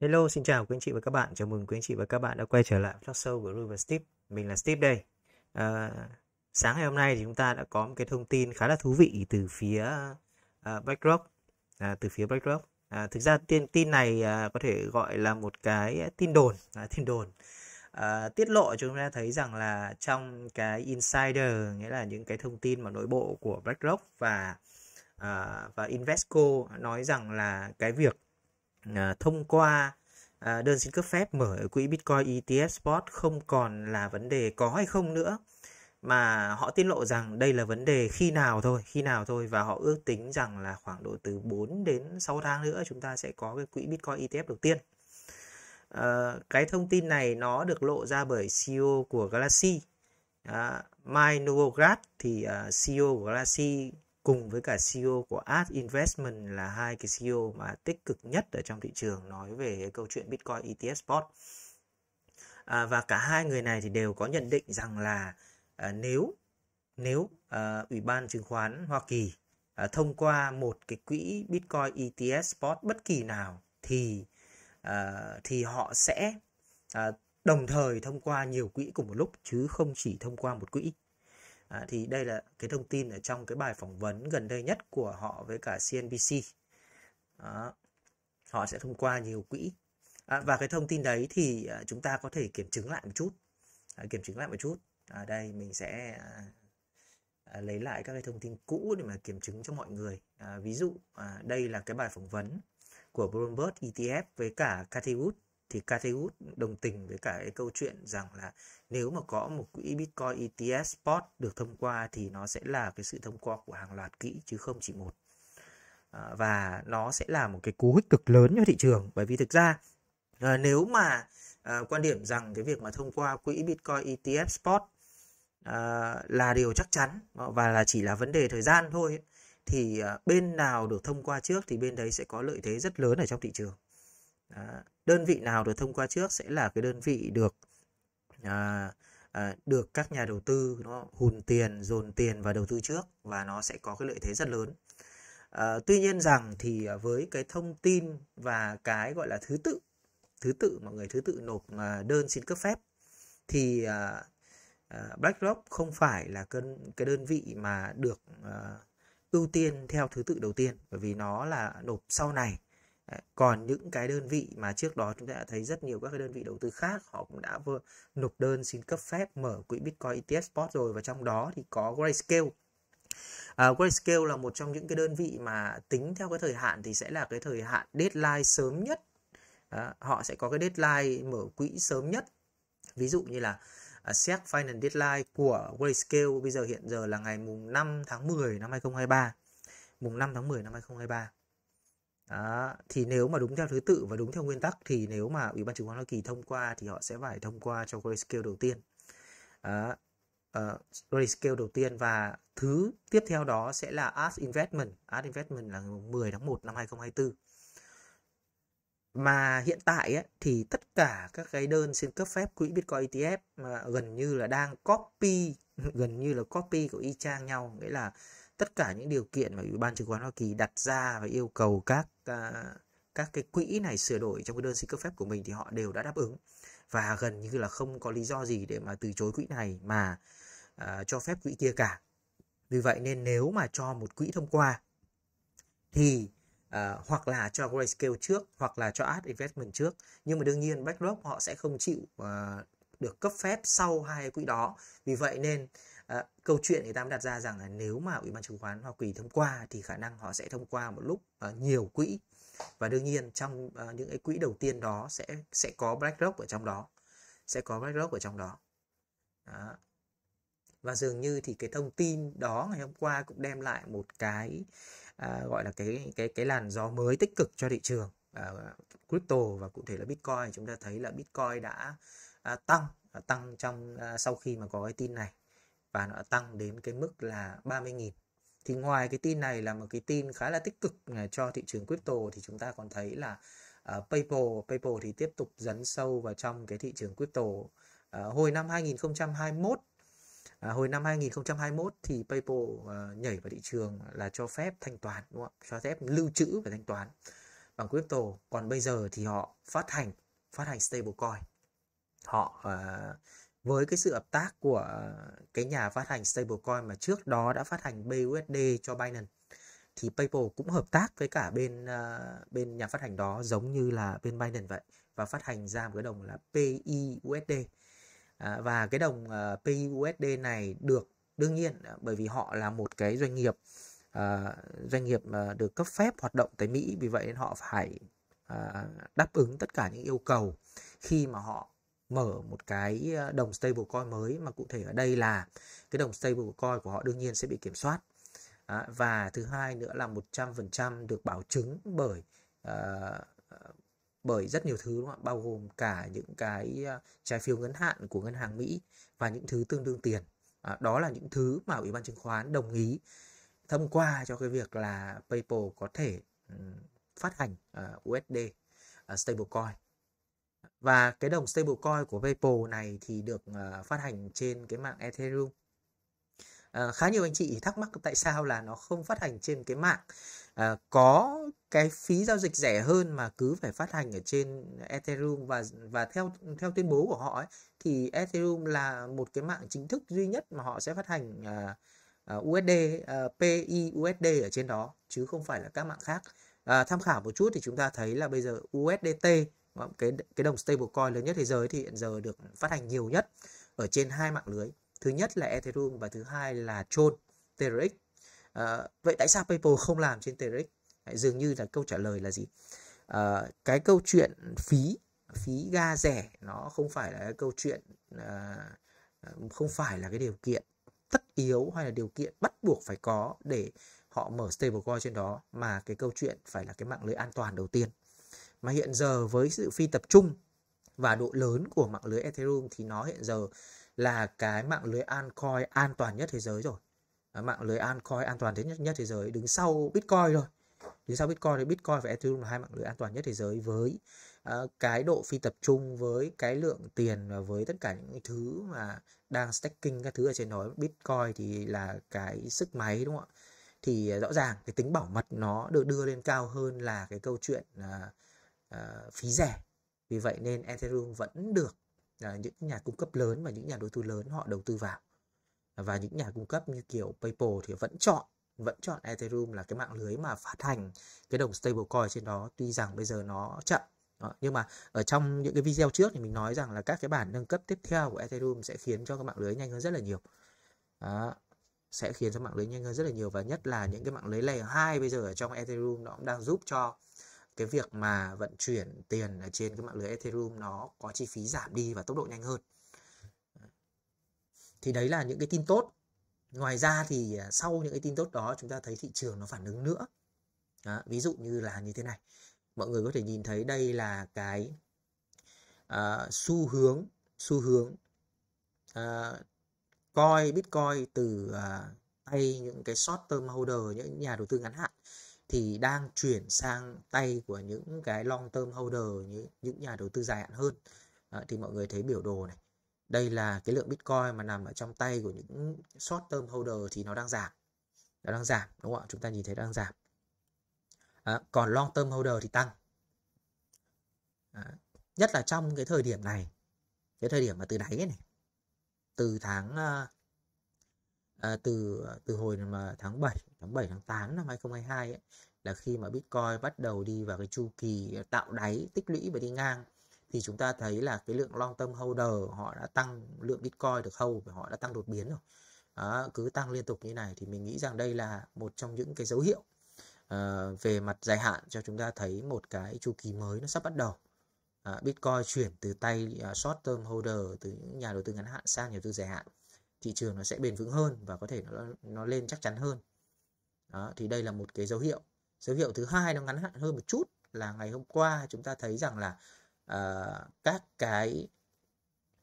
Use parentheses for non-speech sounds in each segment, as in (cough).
Hello, xin chào quý anh chị và các bạn. Chào mừng quý anh chị và các bạn đã quay trở lại talk show của Rui và Steve. Mình là Steve đây. À, sáng ngày hôm nay thì chúng ta đã có một cái thông tin khá là thú vị từ phía uh, BlackRock. À, từ phía BlackRock. À, thực ra tin tin này à, có thể gọi là một cái tin đồn, à, tin đồn. À, tiết lộ chúng ta thấy rằng là trong cái insider nghĩa là những cái thông tin mà nội bộ của BlackRock và à, và Invesco nói rằng là cái việc à, thông qua à, đơn xin cấp phép mở quỹ Bitcoin ETF Spot không còn là vấn đề có hay không nữa mà họ tiết lộ rằng đây là vấn đề khi nào thôi, khi nào thôi và họ ước tính rằng là khoảng độ từ 4 đến 6 tháng nữa chúng ta sẽ có cái quỹ Bitcoin ETF đầu tiên. À, cái thông tin này nó được lộ ra bởi CEO của Galaxy. À, Mike Novogratz thì uh, CEO của Galaxy cùng với cả CEO của Art Investment là hai cái CEO mà tích cực nhất ở trong thị trường nói về câu chuyện Bitcoin ETF Spot. À, và cả hai người này thì đều có nhận định rằng là à, nếu nếu à, Ủy ban chứng khoán Hoa Kỳ à, thông qua một cái quỹ Bitcoin ETF Spot bất kỳ nào thì à, thì họ sẽ à, đồng thời thông qua nhiều quỹ cùng một lúc chứ không chỉ thông qua một quỹ À, thì đây là cái thông tin ở trong cái bài phỏng vấn gần đây nhất của họ với cả CNBC. Đó. Họ sẽ thông qua nhiều quỹ. À, và cái thông tin đấy thì à, chúng ta có thể kiểm chứng lại một chút. À, kiểm chứng lại một chút. Ở à, đây mình sẽ à, à, lấy lại các cái thông tin cũ để mà kiểm chứng cho mọi người. À, ví dụ à, đây là cái bài phỏng vấn của Bloomberg ETF với cả Cathy Wood thì Cathy Wood đồng tình với cả cái câu chuyện rằng là nếu mà có một quỹ Bitcoin ETF spot được thông qua thì nó sẽ là cái sự thông qua của hàng loạt kỹ chứ không chỉ một à, và nó sẽ là một cái cú hích cực lớn cho thị trường bởi vì thực ra à, nếu mà à, quan điểm rằng cái việc mà thông qua quỹ Bitcoin ETF spot là điều chắc chắn và là chỉ là vấn đề thời gian thôi thì bên nào được thông qua trước thì bên đấy sẽ có lợi thế rất lớn ở trong thị trường. À, đơn vị nào được thông qua trước sẽ là cái đơn vị được à, à, được các nhà đầu tư nó hùn tiền dồn tiền và đầu tư trước và nó sẽ có cái lợi thế rất lớn à, tuy nhiên rằng thì à, với cái thông tin và cái gọi là thứ tự thứ tự mọi người thứ tự nộp đơn xin cấp phép thì à, à, BlackRock không phải là cân, cái đơn vị mà được à, ưu tiên theo thứ tự đầu tiên bởi vì nó là nộp sau này còn những cái đơn vị mà trước đó chúng ta đã thấy rất nhiều các cái đơn vị đầu tư khác họ cũng đã vừa nộp đơn xin cấp phép mở quỹ Bitcoin ETF Spot rồi và trong đó thì có Grayscale Uh, Grayscale là một trong những cái đơn vị mà tính theo cái thời hạn thì sẽ là cái thời hạn deadline sớm nhất. Uh, họ sẽ có cái deadline mở quỹ sớm nhất. Ví dụ như là uh, xét final deadline của Grayscale bây giờ hiện giờ là ngày mùng 5 tháng 10 năm 2023. Mùng 5 tháng 10 năm 2023 đó. thì nếu mà đúng theo thứ tự và đúng theo nguyên tắc thì nếu mà ủy ban chứng khoán hoa kỳ thông qua thì họ sẽ phải thông qua cho grayscale đầu tiên đó. Uh, grayscale đầu tiên và thứ tiếp theo đó sẽ là AS Investment. AS Investment là ngày 10 tháng 1 năm 2024 mà hiện tại ấy, thì tất cả các cái đơn xin cấp phép quỹ Bitcoin ETF mà gần như là đang copy (laughs) gần như là copy của y chang nhau nghĩa là tất cả những điều kiện mà ủy ban chứng khoán Hoa Kỳ đặt ra và yêu cầu các uh, các cái quỹ này sửa đổi trong cái đơn xin cấp phép của mình thì họ đều đã đáp ứng và gần như là không có lý do gì để mà từ chối quỹ này mà uh, cho phép quỹ kia cả vì vậy nên nếu mà cho một quỹ thông qua thì uh, hoặc là cho Grayscale trước hoặc là cho Art Investment trước nhưng mà đương nhiên BlackRock họ sẽ không chịu uh, được cấp phép sau hai quỹ đó vì vậy nên Ờ, câu chuyện người ta đặt ra rằng là nếu mà ủy ban chứng khoán hoa kỳ thông qua thì khả năng họ sẽ thông qua một lúc à, nhiều quỹ và đương nhiên trong à, những cái quỹ đầu tiên đó sẽ sẽ có blackrock ở trong đó sẽ có blackrock ở trong đó, đó. và dường như thì cái thông tin đó ngày hôm qua cũng đem lại một cái à, gọi là cái cái cái làn gió mới tích cực cho thị trường à, crypto và cụ thể là bitcoin chúng ta thấy là bitcoin đã à, tăng tăng trong à, sau khi mà có cái tin này và nó tăng đến cái mức là 30.000 thì ngoài cái tin này là một cái tin khá là tích cực à, cho thị trường crypto thì chúng ta còn thấy là uh, PayPal PayPal thì tiếp tục dấn sâu vào trong cái thị trường crypto hồi năm 2021 À, hồi năm 2021 à, thì PayPal nhảy vào thị trường là cho phép thanh toán đúng không? cho phép lưu trữ và thanh toán bằng crypto còn bây giờ thì họ phát hành phát hành stablecoin họ với cái sự hợp tác của cái nhà phát hành stablecoin mà trước đó đã phát hành BUSD cho Binance thì PayPal cũng hợp tác với cả bên uh, bên nhà phát hành đó giống như là bên Binance vậy và phát hành ra một cái đồng là PIUSD à, ờ, và cái đồng uh, ờ, PIUSD này được đương nhiên bởi vì họ là một cái doanh nghiệp uh, doanh nghiệp uh, được cấp phép hoạt động tại Mỹ vì vậy nên họ phải uh, đáp ứng tất cả những yêu cầu khi mà họ mở một cái ờ, đồng stablecoin mới mà cụ thể ở đây là cái đồng stablecoin của họ đương nhiên sẽ bị kiểm soát à, và thứ hai nữa là 100% được bảo chứng bởi à, bởi rất nhiều thứ đúng không? bao gồm cả những cái ờ, trái phiếu ngắn hạn của ngân hàng Mỹ và những thứ tương đương tiền à, đó là những thứ mà ủy ban chứng khoán đồng ý thông qua cho cái việc là PayPal có thể phát hành USD stablecoin và cái đồng stablecoin của PayPal này thì được uh, phát hành trên cái mạng Ethereum uh, khá nhiều anh chị thắc mắc tại sao là nó không phát hành trên cái mạng uh, có cái phí giao dịch rẻ hơn mà cứ phải phát hành ở trên Ethereum và và theo theo tuyên bố của họ ấy, thì Ethereum là một cái mạng chính thức duy nhất mà họ sẽ phát hành uh, uh, USD uh, PIUSD ở trên đó chứ không phải là các mạng khác uh, tham khảo một chút thì chúng ta thấy là bây giờ USDT Vâng, cái cái đồng stablecoin lớn nhất thế giới thì hiện giờ được phát hành nhiều nhất ở trên hai mạng lưới thứ nhất là ethereum và thứ hai là tron trx à, vậy tại sao paypal không làm trên trx dường như là câu trả lời là gì à, cái câu chuyện phí phí ga rẻ nó không phải là câu chuyện à, không phải là cái điều kiện tất yếu hay là điều kiện bắt buộc phải có để họ mở stablecoin trên đó mà cái câu chuyện phải là cái mạng lưới an toàn đầu tiên mà hiện giờ với sự phi tập trung và độ lớn của mạng lưới Ethereum thì nó hiện giờ là cái mạng lưới altcoin an toàn nhất thế giới rồi mạng lưới altcoin an toàn thế nhất nhất thế giới đứng sau Bitcoin rồi đứng sau Bitcoin thì Bitcoin và Ethereum là hai mạng lưới an toàn nhất thế giới với uh, cái độ phi tập trung với cái lượng tiền và với tất cả những thứ mà đang stacking các thứ ở trên đó Bitcoin thì là cái sức máy đúng không ạ thì rõ ràng cái tính bảo mật nó được đưa lên cao hơn là cái câu chuyện uh, uh, phí rẻ vì vậy nên Ethereum vẫn được uh, những nhà cung cấp lớn và những nhà đầu tư lớn họ đầu tư vào và những nhà cung cấp như kiểu PayPal thì vẫn chọn vẫn chọn Ethereum là cái mạng lưới mà phát hành cái đồng stablecoin trên đó tuy rằng bây giờ nó chậm nhưng mà ở trong những cái video trước thì mình nói rằng là các cái bản nâng cấp tiếp theo của Ethereum sẽ khiến cho cái mạng lưới nhanh hơn rất là nhiều đó. sẽ khiến cho mạng lưới nhanh hơn rất là nhiều và nhất là những cái mạng lưới layer 2 bây giờ ở trong Ethereum nó cũng đang giúp cho cái việc mà vận chuyển tiền ở trên cái mạng lưới Ethereum nó có chi phí giảm đi và tốc độ nhanh hơn thì đấy là những cái tin tốt ngoài ra thì à, sau những cái tin tốt đó chúng ta thấy thị trường nó phản ứng nữa đó, ví dụ như là như thế này mọi người có thể nhìn thấy đây là cái uh, xu hướng xu hướng uh, à, coi bitcoin từ uh, tay những cái short term holder những nhà đầu tư ngắn hạn thì đang chuyển sang tay của những cái long term holder như những nhà đầu tư dài hạn hơn à, thì mọi người thấy biểu đồ này đây là cái lượng bitcoin mà nằm ở trong tay của những short term holder thì nó đang giảm nó đang giảm đúng không ạ chúng ta nhìn thấy đang giảm à, còn long term holder thì tăng à, nhất là trong cái thời điểm này cái thời điểm mà từ đáy ấy này từ tháng à, từ từ hồi mà tháng 7 tháng 7 tháng 8 năm 2022 ấy, là khi mà Bitcoin bắt đầu đi vào cái chu kỳ tạo đáy tích lũy và đi ngang thì chúng ta thấy là cái lượng long tâm holder họ đã tăng lượng Bitcoin được hầu và họ đã tăng đột biến rồi à, cứ tăng liên tục như này thì mình nghĩ rằng đây là một trong những cái dấu hiệu à, về mặt dài hạn cho chúng ta thấy một cái chu kỳ mới nó sắp bắt đầu à, Bitcoin chuyển từ tay à, short term holder từ những nhà đầu tư ngắn hạn sang nhà đầu tư dài hạn thị trường nó sẽ bền vững hơn và có thể nó nó lên chắc chắn hơn đó, thì đây là một cái dấu hiệu dấu hiệu thứ hai nó ngắn hạn hơn một chút là ngày hôm qua chúng ta thấy rằng là uh, các cái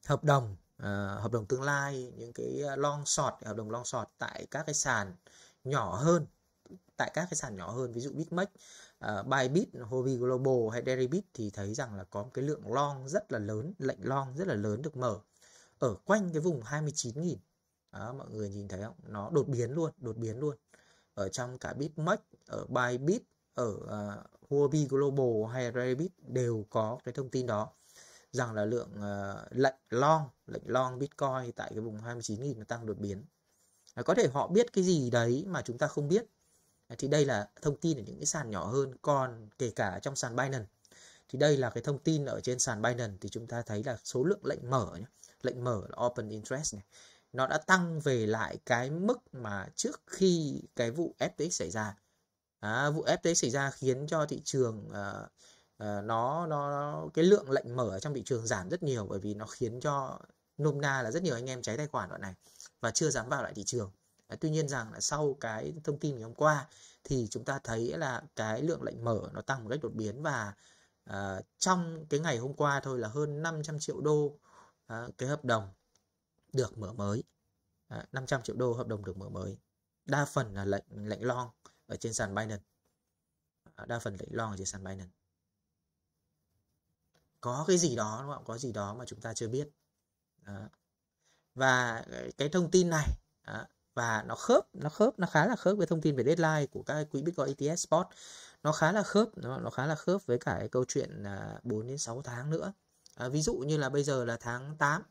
hợp đồng uh, hợp đồng tương lai những cái long sọt hợp đồng long sọt tại các cái sàn nhỏ hơn tại các cái sàn nhỏ hơn ví dụ Bitmex, uh, ờ, Bybit, Huobi Global hay Deribit thì thấy rằng là có một cái lượng long rất là lớn, lệnh long rất là lớn được mở ở quanh cái vùng 29.000 đó, mọi người nhìn thấy không nó đột biến luôn đột biến luôn ở trong cả Bitmex ở Bybit ở uh, Huobi Global hay Rabbit đều có cái thông tin đó rằng là lượng uh, lệnh long lệnh long Bitcoin tại cái vùng 29.000 nó tăng đột biến à, có thể họ biết cái gì đấy mà chúng ta không biết thì đây là thông tin ở những cái sàn nhỏ hơn còn kể cả trong sàn Binance thì đây là cái thông tin ở trên sàn Binance thì chúng ta thấy là số lượng lệnh mở nhé. lệnh mở là open interest này nó đã tăng về lại cái mức mà trước khi cái vụ FTX xảy ra à, vụ FTX xảy ra khiến cho thị trường à, à, nó, nó cái lượng lệnh mở trong thị trường giảm rất nhiều bởi vì nó khiến cho nôm na là rất nhiều anh em cháy tài khoản đoạn này và chưa dám vào lại thị trường à, tuy nhiên rằng là sau cái thông tin ngày hôm qua thì chúng ta thấy là cái lượng lệnh mở nó tăng một cách đột biến và à, trong cái ngày hôm qua thôi là hơn 500 triệu đô à, cái hợp đồng được mở mới à, 500 triệu đô hợp đồng được mở mới đa phần là lệnh lệnh long ở trên sàn Binance à, đa phần lệnh long ở trên sàn Binance có cái gì đó đúng không có gì đó mà chúng ta chưa biết à, và cái thông tin này à, và nó khớp nó khớp nó khá là khớp với thông tin về deadline của các quỹ Bitcoin ETS spot nó khá là khớp nó, nó khá là khớp với cả cái câu chuyện là 4 đến 6 tháng nữa à, ví dụ như là bây giờ là tháng 8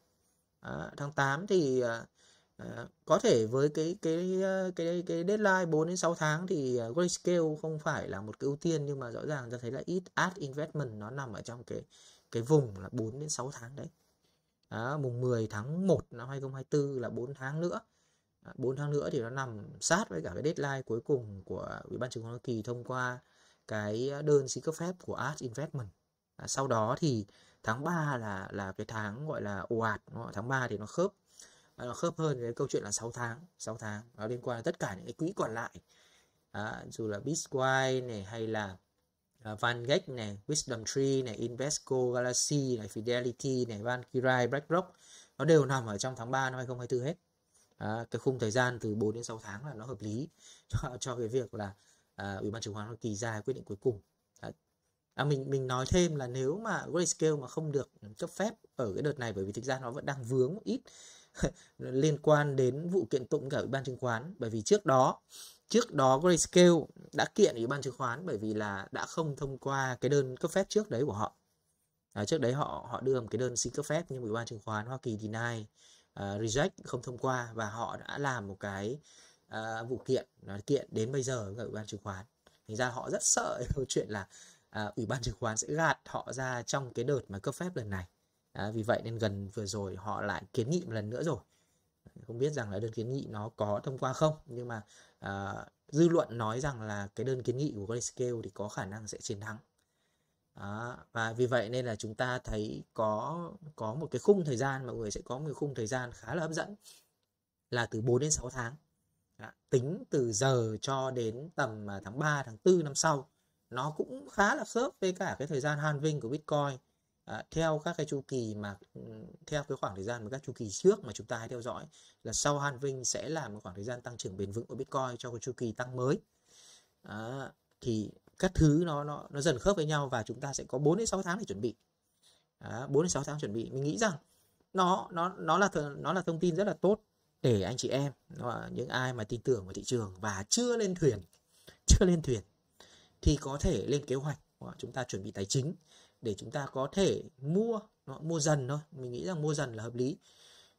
à, tháng 8 thì à, có thể với cái cái cái cái deadline 4 đến 6 tháng thì grayscale không phải là một cái ưu tiên nhưng mà rõ ràng ta thấy là ít ad investment nó nằm ở trong cái cái vùng là 4 đến 6 tháng đấy đó, mùng 10 tháng 1 năm 2024 là 4 tháng nữa 4 tháng nữa thì nó nằm sát với cả cái deadline cuối cùng của Ủy ban chứng khoán Hoa Kỳ thông qua cái đơn xin cấp phép của Arch Investment. À, sau đó thì tháng 3 là là cái tháng gọi là ồ ạt tháng 3 thì nó khớp à, nó khớp hơn cái câu chuyện là 6 tháng 6 tháng nó liên quan tất cả những cái quỹ còn lại à, dù là Bitcoin này hay là à, van gogh này Wisdom Tree này Invesco Galaxy này Fidelity này van Valkyrie BlackRock nó đều nằm ở trong tháng 3 năm 2024 hết à, cái khung thời gian từ 4 đến 6 tháng là nó hợp lý cho, cho cái việc là à, ủy ban chứng khoán hoa kỳ ra quyết định cuối cùng à, mình mình nói thêm là nếu mà grayscale mà không được cấp phép ở cái đợt này bởi vì thực ra nó vẫn đang vướng một ít (laughs) liên quan đến vụ kiện tụng cả ủy ban chứng khoán bởi vì trước đó trước đó grayscale đã kiện ủy ban chứng khoán bởi vì là đã không thông qua cái đơn cấp phép trước đấy của họ à, trước đấy họ họ đưa một cái đơn xin cấp phép nhưng ủy ban chứng khoán hoa kỳ deny uh, reject không thông qua và họ đã làm một cái uh, vụ kiện kiện đến bây giờ ở ủy ban chứng khoán thành ra họ rất sợ (laughs) câu chuyện là À, ủy ban chứng khoán sẽ gạt họ ra trong cái đợt mà cấp phép lần này à, vì vậy nên gần vừa rồi họ lại kiến nghị một lần nữa rồi không biết rằng là đơn kiến nghị nó có thông qua không nhưng mà à, dư luận nói rằng là cái đơn kiến nghị của Grayscale thì có khả năng sẽ chiến thắng à, và vì vậy nên là chúng ta thấy có có một cái khung thời gian mọi người sẽ có một khung thời gian khá là hấp dẫn là từ 4 đến 6 tháng à, tính từ giờ cho đến tầm à, tháng 3 tháng 4 năm sau nó cũng khá là khớp với cả cái thời gian han vinh của Bitcoin à, theo các cái chu kỳ mà ừ, theo cái khoảng thời gian với các chu kỳ trước mà chúng ta hay theo dõi là sau han vinh sẽ là một khoảng thời gian tăng trưởng bền vững của Bitcoin cho cái chu kỳ tăng mới à, thì các thứ nó nó nó dần khớp với nhau và chúng ta sẽ có 4 đến 6 tháng để chuẩn bị à, 4 đến 6 tháng chuẩn bị mình nghĩ rằng nó nó nó là nó là thông tin rất là tốt để anh chị em những ai mà tin tưởng vào thị trường và chưa lên thuyền chưa lên thuyền thì có thể lên kế hoạch hoặc chúng ta chuẩn bị tài chính để chúng ta có thể mua mua dần thôi mình nghĩ rằng mua dần là hợp lý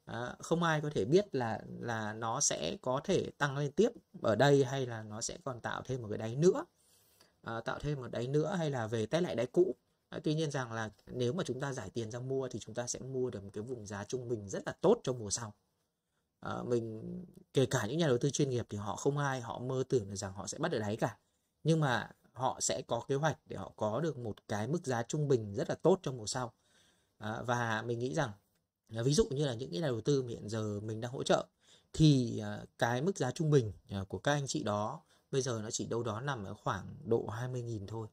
à, không ai có thể biết là là nó sẽ có thể tăng lên tiếp ở đây hay là nó sẽ còn tạo thêm một cái đáy nữa à, tạo thêm một đáy nữa hay là về test lại đáy cũ à, tuy nhiên rằng là nếu mà chúng ta giải tiền ra mua thì chúng ta sẽ mua được một cái vùng giá trung bình rất là tốt trong mùa sau à, mình kể cả những nhà đầu tư chuyên nghiệp thì họ không ai họ mơ tưởng rằng họ sẽ bắt được đáy cả nhưng mà họ sẽ có kế hoạch để họ có được một cái mức giá trung bình rất là tốt trong mùa sau à, và mình nghĩ rằng à, ví dụ như là những cái nhà đầu tư hiện giờ mình đang hỗ trợ thì à, cái mức giá trung bình à, của các anh chị đó bây giờ nó chỉ đâu đó nằm ở khoảng độ 20.000 thôi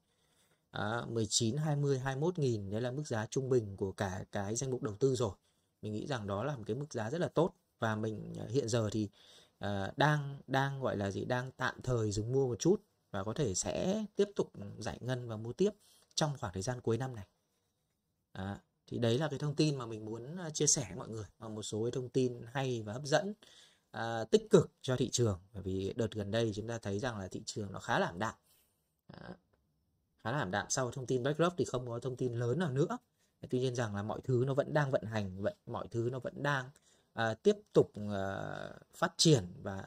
à, 19, 20, 21.000 đấy là mức giá trung bình của cả cái danh mục đầu tư rồi mình nghĩ rằng đó là một cái mức giá rất là tốt và mình hiện giờ thì uh, đang đang gọi là gì đang tạm thời dừng mua một chút và có thể sẽ tiếp tục giải ngân và mua tiếp trong khoảng thời gian cuối năm này à, thì đấy là cái thông tin mà mình muốn à, chia sẻ với mọi người và một số cái thông tin hay và hấp dẫn à, tích cực cho thị trường bởi vì đợt gần đây chúng ta thấy rằng là thị trường nó khá là ảm đạm à, khá là ảm đạm sau thông tin BlackRock thì không có thông tin lớn nào nữa tuy nhiên rằng là mọi thứ nó vẫn đang vận hành vận mọi thứ nó vẫn đang à, tiếp tục à, phát triển và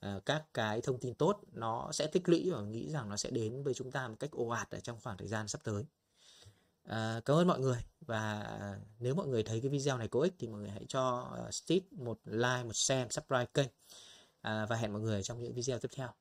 Ờ, các cái thông tin tốt nó sẽ tích lũy và nghĩ rằng nó sẽ đến với chúng ta một cách ồ ạt ở trong khoảng thời gian sắp tới à, cảm ơn mọi người và nếu mọi người thấy cái video này có ích thì mọi người hãy cho ờ, Steve một like một share subscribe kênh à, và hẹn mọi người trong những video tiếp theo